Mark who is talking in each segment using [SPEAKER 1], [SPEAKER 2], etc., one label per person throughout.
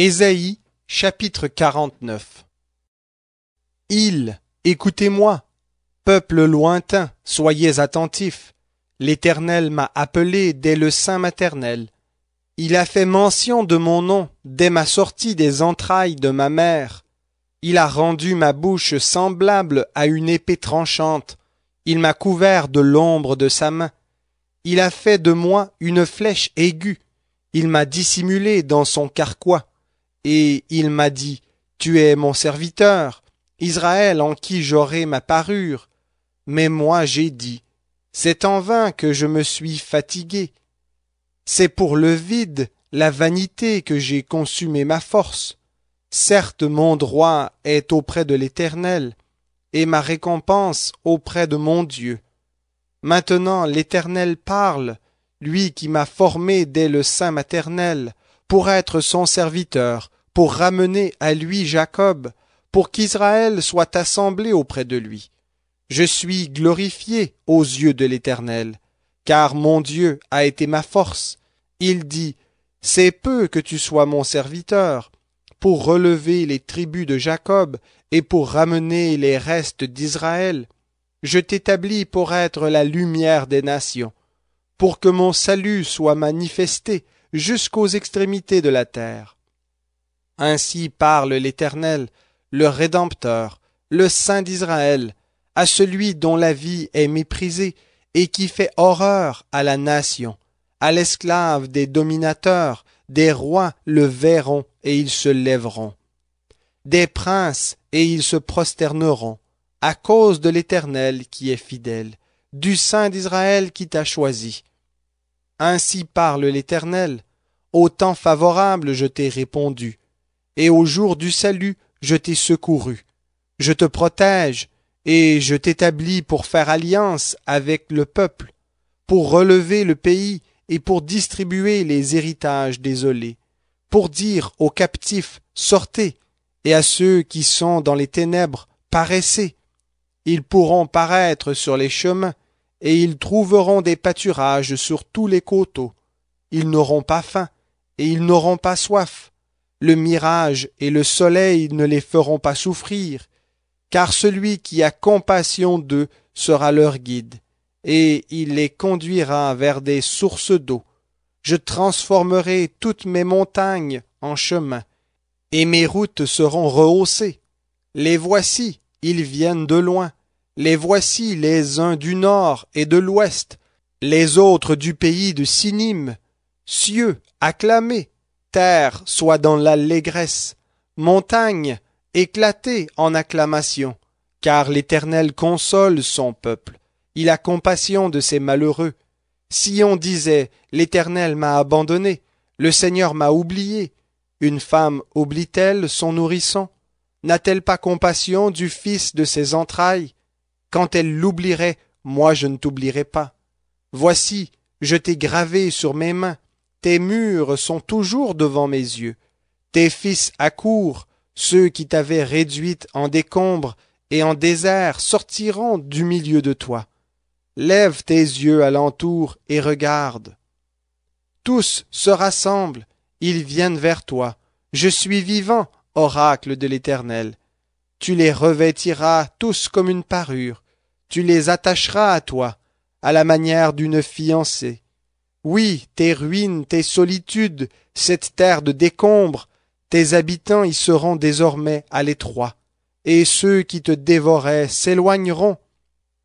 [SPEAKER 1] Ésaïe chapitre 49 Il, écoutez-moi, peuple lointain, soyez attentifs. L'Éternel m'a appelé dès le sein maternel. Il a fait mention de mon nom dès ma sortie des entrailles de ma mère. Il a rendu ma bouche semblable à une épée tranchante. Il m'a couvert de l'ombre de sa main. Il a fait de moi une flèche aiguë. Il m'a dissimulé dans son carquois. Et il m'a dit, Tu es mon serviteur, Israël en qui j'aurai ma parure. Mais moi j'ai dit, C'est en vain que je me suis fatigué. C'est pour le vide, la vanité que j'ai consumé ma force. Certes mon droit est auprès de l'Éternel, et ma récompense auprès de mon Dieu. Maintenant l'Éternel parle, lui qui m'a formé dès le sein maternel, pour être son serviteur, pour ramener à lui Jacob, pour qu'Israël soit assemblé auprès de lui. Je suis glorifié aux yeux de l'Éternel, car mon Dieu a été ma force. Il dit, C'est peu que tu sois mon serviteur, pour relever les tribus de Jacob et pour ramener les restes d'Israël. Je t'établis pour être la lumière des nations, pour que mon salut soit manifesté jusqu'aux extrémités de la terre. Ainsi parle l'Éternel, le Rédempteur, le Saint d'Israël, à celui dont la vie est méprisée et qui fait horreur à la nation. À l'esclave des dominateurs, des rois le verront et ils se lèveront. Des princes et ils se prosterneront, à cause de l'Éternel qui est fidèle, du Saint d'Israël qui t'a choisi. Ainsi parle l'Éternel. Au temps favorable je t'ai répondu, et au jour du salut je t'ai secouru. Je te protège, et je t'établis pour faire alliance avec le peuple, pour relever le pays et pour distribuer les héritages désolés, pour dire aux captifs sortez, et à ceux qui sont dans les ténèbres paraissez. Ils pourront paraître sur les chemins, et ils trouveront des pâturages sur tous les coteaux. Ils n'auront pas faim, et ils n'auront pas soif le mirage et le soleil ne les feront pas souffrir, car celui qui a compassion d'eux sera leur guide, et il les conduira vers des sources d'eau. Je transformerai toutes mes montagnes en chemin, et mes routes seront rehaussées. Les voici, ils viennent de loin. Les voici les uns du nord et de l'ouest, les autres du pays de Sinim. Cieux, acclamés terre soit dans l'allégresse, montagne éclatez en acclamation, car l'Éternel console son peuple, il a compassion de ses malheureux. Si on disait L'Éternel m'a abandonné, le Seigneur m'a oublié, une femme oublie-t-elle son nourrisson N'a-t-elle pas compassion du fils de ses entrailles Quand elle l'oublierait, moi je ne t'oublierai pas. Voici, je t'ai gravé sur mes mains, tes murs sont toujours devant mes yeux. Tes fils accourent, ceux qui t'avaient réduite en décombre et en désert sortiront du milieu de toi. Lève tes yeux alentour et regarde. Tous se rassemblent, ils viennent vers toi. Je suis vivant, oracle de l'Éternel. Tu les revêtiras tous comme une parure, tu les attacheras à toi, à la manière d'une fiancée. Oui, tes ruines, tes solitudes, cette terre de décombres, tes habitants y seront désormais à l'étroit, et ceux qui te dévoraient s'éloigneront.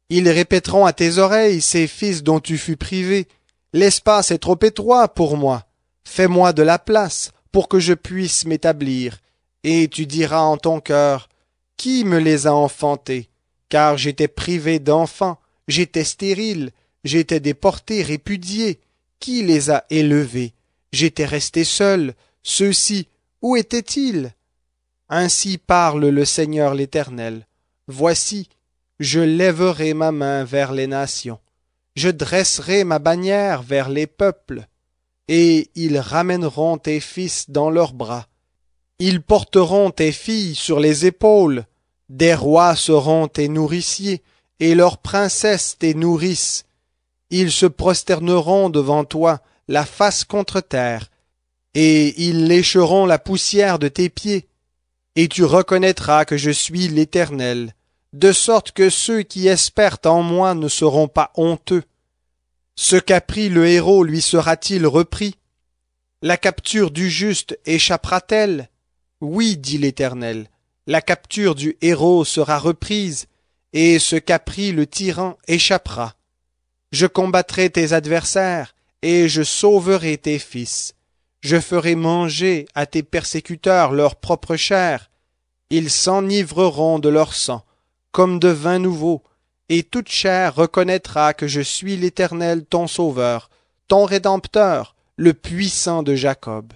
[SPEAKER 1] Ils répéteront à tes oreilles ces fils dont tu fus privé. L'espace est trop étroit pour moi. Fais-moi de la place pour que je puisse m'établir. Et tu diras en ton cœur, Qui me les a enfantés? Car j'étais privé d'enfants, j'étais stérile, j'étais déporté, répudié, qui les a élevés J'étais resté seul. Ceux-ci, où étaient-ils Ainsi parle le Seigneur l'Éternel. Voici, je lèverai ma main vers les nations, je dresserai ma bannière vers les peuples, et ils ramèneront tes fils dans leurs bras. Ils porteront tes filles sur les épaules, des rois seront tes nourriciers, et leurs princesses tes nourrices ils se prosterneront devant toi, la face contre terre, et ils lécheront la poussière de tes pieds, et tu reconnaîtras que je suis l'Éternel, de sorte que ceux qui espèrent en moi ne seront pas honteux. Ce qu'a pris le héros lui sera-t-il repris La capture du juste échappera-t-elle Oui, dit l'Éternel, la capture du héros sera reprise, et ce qu'a pris le tyran échappera. Je combattrai tes adversaires, et je sauverai tes fils. Je ferai manger à tes persécuteurs leur propre chair. Ils s'enivreront de leur sang, comme de vin nouveau, et toute chair reconnaîtra que je suis l'Éternel ton Sauveur, ton Rédempteur, le puissant de Jacob.